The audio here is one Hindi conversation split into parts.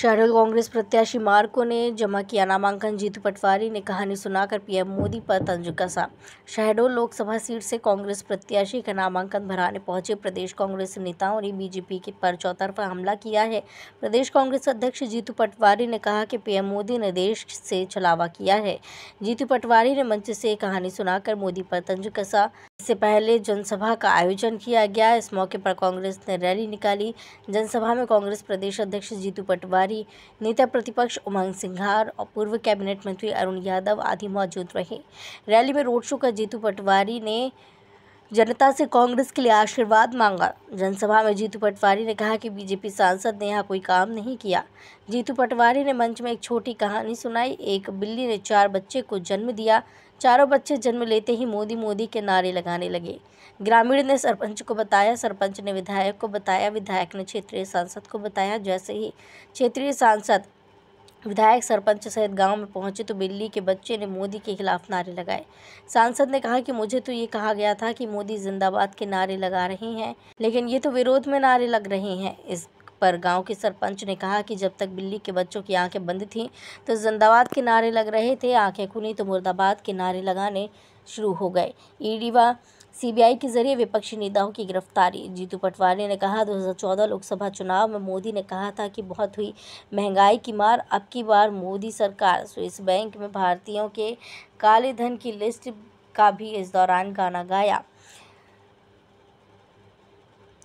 शहडोल कांग्रेस प्रत्याशी मार्को ने जमा किया नामांकन जीतू पटवारी ने कहानी सुनाकर पीएम मोदी पर तंज कसा शहडोल लोकसभा सीट से कांग्रेस प्रत्याशी का नामांकन भराने पहुंचे प्रदेश कांग्रेस नेताओं ने बीजेपी के पर चौतरफा हमला किया है प्रदेश कांग्रेस अध्यक्ष जीतू पटवारी ने कहा कि पीएम मोदी ने देश से छलावा किया है जीतू पटवारी ने मंच से कहानी सुनाकर मोदी पर तंज कसा इससे पहले जनसभा का आयोजन किया गया इस मौके पर कांग्रेस ने रैली निकाली जनसभा में कांग्रेस प्रदेश अध्यक्ष जीतू पटवारी नेता प्रतिपक्ष उमंग सिंघार और पूर्व कैबिनेट मंत्री अरुण यादव आदि मौजूद रहे रैली में रोड शो कर जीतू पटवारी ने जनता से कांग्रेस के लिए आशीर्वाद मांगा जनसभा में जीतू पटवारी ने कहा कि बीजेपी सांसद ने यहाँ कोई काम नहीं किया जीतू पटवारी ने मंच में एक छोटी कहानी सुनाई एक बिल्ली ने चार बच्चे को जन्म दिया चारों बच्चे जन्म लेते ही मोदी मोदी के नारे लगाने लगे ग्रामीण ने सरपंच को बताया सरपंच ने विधायक को बताया विधायक ने क्षेत्रीय सांसद को बताया जैसे ही क्षेत्रीय सांसद विधायक सरपंच सहित गांव में पहुंचे तो बिल्ली के बच्चे ने मोदी के खिलाफ नारे लगाए सांसद ने कहा कि मुझे तो ये कहा गया था कि मोदी जिंदाबाद के नारे लगा रहे हैं लेकिन ये तो विरोध में नारे लग रहे हैं इस पर गांव के सरपंच ने कहा कि जब तक बिल्ली के बच्चों की आंखें बंद थीं तो जिंदाबाद के नारे लग रहे थे आंखें खुली तो मुर्दाबाद के नारे लगाने शुरू हो गए ईडी व सीबीआई के जरिए विपक्षी नेताओं की गिरफ्तारी जीतू पटवारी ने कहा 2014 लोकसभा चुनाव में मोदी ने कहा था कि बहुत हुई महंगाई की मार अब की बार मोदी सरकार स्विस बैंक में भारतीयों के काले धन की लिस्ट का भी इस दौरान गाना गाया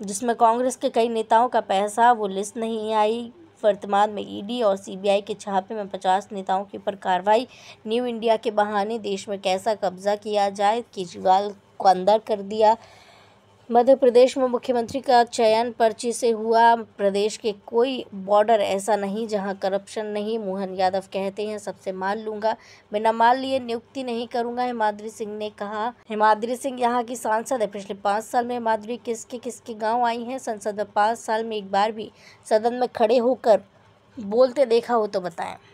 जिसमें कांग्रेस के कई नेताओं का पैसा वो लिस्ट नहीं आई वर्तमान में ईडी और सीबीआई के छापे में पचास नेताओं के ऊपर कार्रवाई न्यू इंडिया के बहाने देश में कैसा कब्जा किया जाए केजरीवाल को अंदर कर दिया मध्य प्रदेश में मुख्यमंत्री का चयन पर्ची से हुआ प्रदेश के कोई बॉर्डर ऐसा नहीं जहां करप्शन नहीं मोहन यादव कहते हैं सबसे मान लूंगा बिना मान लिए नियुक्ति नहीं करूंगा हिमाद्री सिंह ने कहा हिमाद्री सिंह यहां की सांसद है पिछले पाँच साल में हिमाद्री किसके किसके गांव आई हैं संसद में पाँच साल में एक बार भी सदन में खड़े होकर बोलते देखा हो तो बताएं